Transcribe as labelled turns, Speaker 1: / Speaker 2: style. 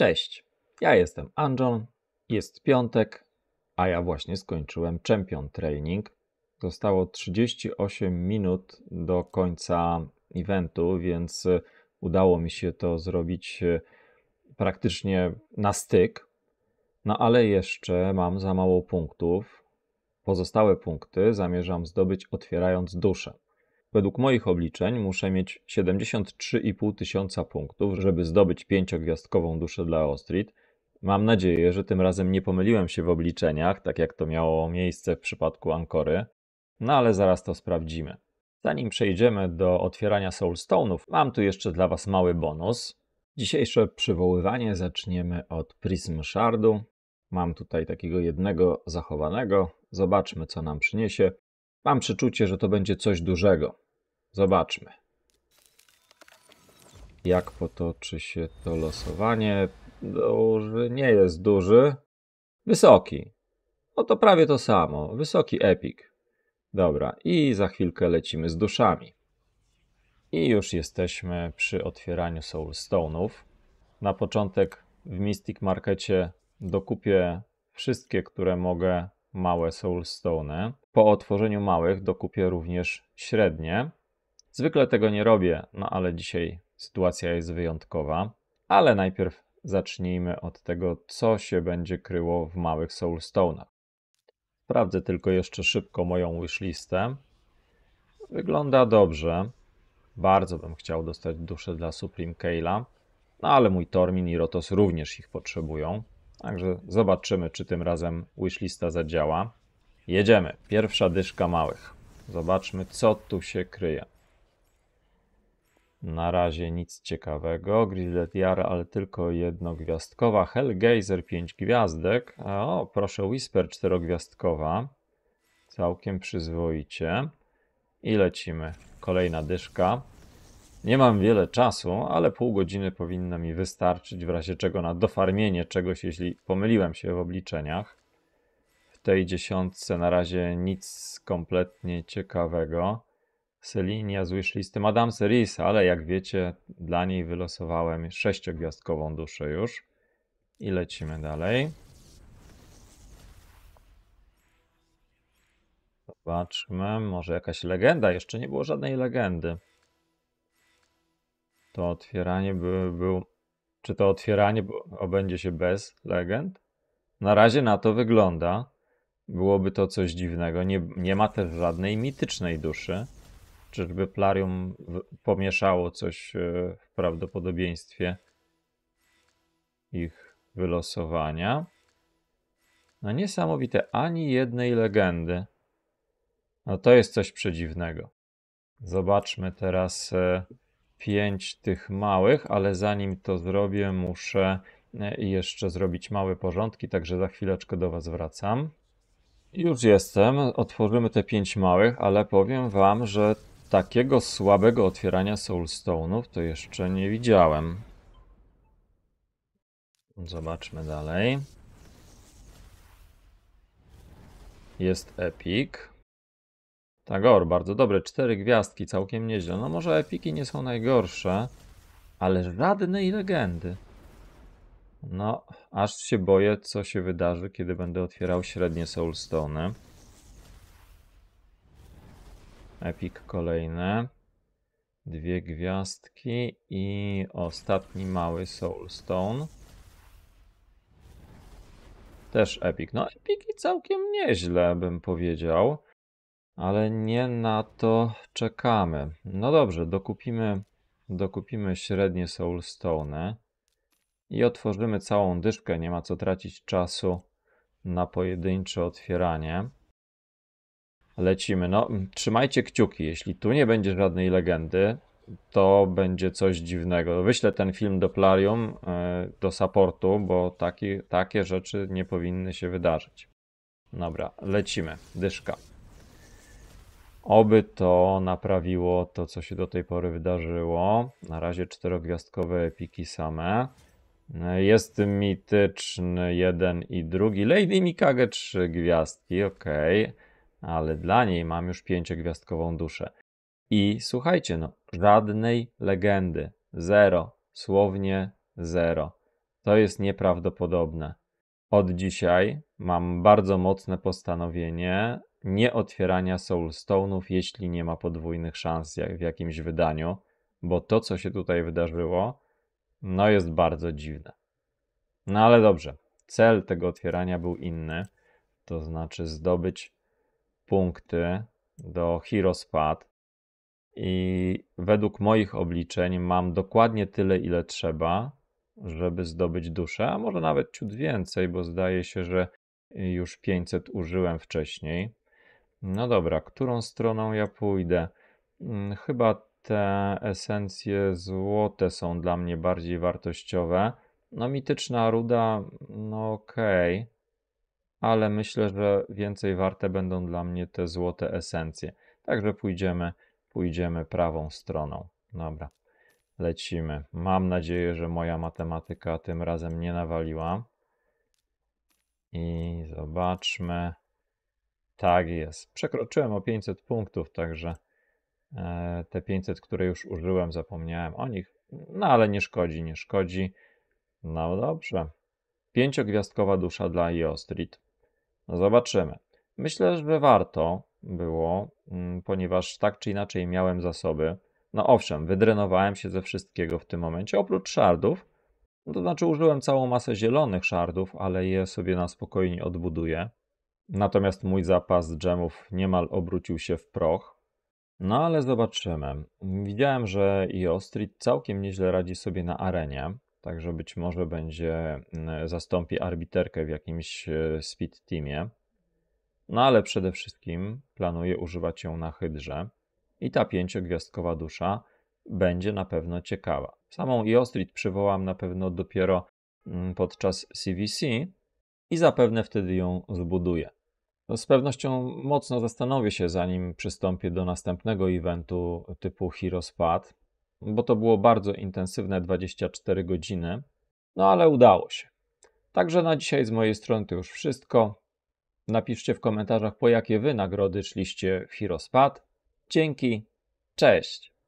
Speaker 1: Cześć, ja jestem Anjon, jest piątek, a ja właśnie skończyłem Champion Training. Zostało 38 minut do końca eventu, więc y, udało mi się to zrobić y, praktycznie na styk. No ale jeszcze mam za mało punktów. Pozostałe punkty zamierzam zdobyć otwierając duszę. Według moich obliczeń muszę mieć 73,5 tysiąca punktów, żeby zdobyć pięciogwiazdkową duszę dla Ostrid. Mam nadzieję, że tym razem nie pomyliłem się w obliczeniach, tak jak to miało miejsce w przypadku Ankory. No ale zaraz to sprawdzimy. Zanim przejdziemy do otwierania Soulstone'ów, mam tu jeszcze dla Was mały bonus. Dzisiejsze przywoływanie zaczniemy od Prism Shardu. Mam tutaj takiego jednego zachowanego. Zobaczmy, co nam przyniesie. Mam przeczucie, że to będzie coś dużego. Zobaczmy. Jak potoczy się to losowanie? Duży nie jest duży. Wysoki. No to prawie to samo. Wysoki epic. Dobra, i za chwilkę lecimy z duszami. I już jesteśmy przy otwieraniu Soulstone'ów. Na początek w Mystic Markecie dokupię wszystkie, które mogę, małe Soulstone'y. Po otworzeniu małych dokupię również średnie. Zwykle tego nie robię, no ale dzisiaj sytuacja jest wyjątkowa. Ale najpierw zacznijmy od tego, co się będzie kryło w małych soulstone'ach. Sprawdzę tylko jeszcze szybko moją wishlistę. Wygląda dobrze. Bardzo bym chciał dostać duszę dla Supreme Kayla. no ale mój Tormin i Rotos również ich potrzebują. Także zobaczymy, czy tym razem wishlista zadziała. Jedziemy. Pierwsza dyszka małych. Zobaczmy, co tu się kryje. Na razie nic ciekawego. Grizzlet Jara, ale tylko jednogwiazdkowa. Hellgazer 5 gwiazdek. O, proszę, Whisper czterogwiazdkowa. Całkiem przyzwoicie. I lecimy. Kolejna dyszka. Nie mam wiele czasu, ale pół godziny powinna mi wystarczyć w razie czego na dofarmienie czegoś, jeśli pomyliłem się w obliczeniach tej dziesiątce na razie nic kompletnie ciekawego. Selinia z wishlisty Adam series, ale jak wiecie, dla niej wylosowałem sześciogwiazdkową duszę już. I lecimy dalej. Zobaczmy, może jakaś legenda. Jeszcze nie było żadnej legendy. To otwieranie by, był... Czy to otwieranie obędzie się bez legend? Na razie na to wygląda byłoby to coś dziwnego. Nie, nie ma też żadnej mitycznej duszy. Czyżby Plarium pomieszało coś e, w prawdopodobieństwie ich wylosowania? No niesamowite, ani jednej legendy. No to jest coś przedziwnego. Zobaczmy teraz e, pięć tych małych, ale zanim to zrobię, muszę e, jeszcze zrobić małe porządki, także za chwileczkę do Was wracam. Już jestem. Otworzymy te pięć małych, ale powiem wam, że takiego słabego otwierania Soulstone'ów to jeszcze nie widziałem. Zobaczmy dalej. Jest Epic. Tagor, bardzo dobre. Cztery gwiazdki, całkiem nieźle. No może Epiki nie są najgorsze, ale żadnej legendy. No, aż się boję, co się wydarzy, kiedy będę otwierał średnie Soulstone. Epic kolejne. Dwie gwiazdki i ostatni mały Soulstone. Też Epic. No, Epiki całkiem nieźle, bym powiedział. Ale nie na to czekamy. No dobrze, dokupimy, dokupimy średnie Soulstone i otworzymy całą dyszkę. Nie ma co tracić czasu na pojedyncze otwieranie. Lecimy. No, trzymajcie kciuki. Jeśli tu nie będzie żadnej legendy, to będzie coś dziwnego. Wyślę ten film do Plarium, e, do supportu, bo taki, takie rzeczy nie powinny się wydarzyć. Dobra, lecimy. Dyszka. Oby to naprawiło to, co się do tej pory wydarzyło. Na razie czterogwiazdkowe epiki same. Jest mityczny jeden i drugi. Lady Mikage trzy gwiazdki, okej. Okay. Ale dla niej mam już pięciogwiazdkową duszę. I słuchajcie, no, żadnej legendy. Zero. Słownie zero. To jest nieprawdopodobne. Od dzisiaj mam bardzo mocne postanowienie nie otwierania Soulstone'ów, jeśli nie ma podwójnych szans jak w jakimś wydaniu, bo to, co się tutaj wydarzyło, no jest bardzo dziwne. No ale dobrze, cel tego otwierania był inny, to znaczy zdobyć punkty do Hirospad i według moich obliczeń mam dokładnie tyle, ile trzeba, żeby zdobyć duszę, a może nawet ciut więcej, bo zdaje się, że już 500 użyłem wcześniej. No dobra, którą stroną ja pójdę? Mm, chyba te esencje złote są dla mnie bardziej wartościowe. No mityczna ruda, no okej, okay, ale myślę, że więcej warte będą dla mnie te złote esencje. Także pójdziemy, pójdziemy prawą stroną. Dobra, lecimy. Mam nadzieję, że moja matematyka tym razem nie nawaliła. I zobaczmy. Tak jest. Przekroczyłem o 500 punktów, także E, te 500, które już użyłem, zapomniałem o nich, no ale nie szkodzi, nie szkodzi. No dobrze. Pięciogwiazdkowa dusza dla IO Street. No zobaczymy. Myślę, że warto było, mm, ponieważ tak czy inaczej miałem zasoby. No owszem, wydrenowałem się ze wszystkiego w tym momencie, oprócz szardów. No to znaczy użyłem całą masę zielonych szardów, ale je sobie na spokojnie odbuduję. Natomiast mój zapas dżemów niemal obrócił się w proch. No ale zobaczymy. Widziałem, że IO Street całkiem nieźle radzi sobie na arenie, także być może będzie mm, zastąpi arbiterkę w jakimś e, speed teamie. No ale przede wszystkim planuję używać ją na hydrze i ta pięciogwiazdkowa dusza będzie na pewno ciekawa. Samą iostrid Street przywołam na pewno dopiero mm, podczas CVC i zapewne wtedy ją zbuduję. No, z pewnością mocno zastanowię się, zanim przystąpię do następnego eventu typu Herospad, bo to było bardzo intensywne 24 godziny, no ale udało się. Także na dzisiaj z mojej strony to już wszystko. Napiszcie w komentarzach, po jakie wy nagrody szliście w Herospad. Dzięki, cześć!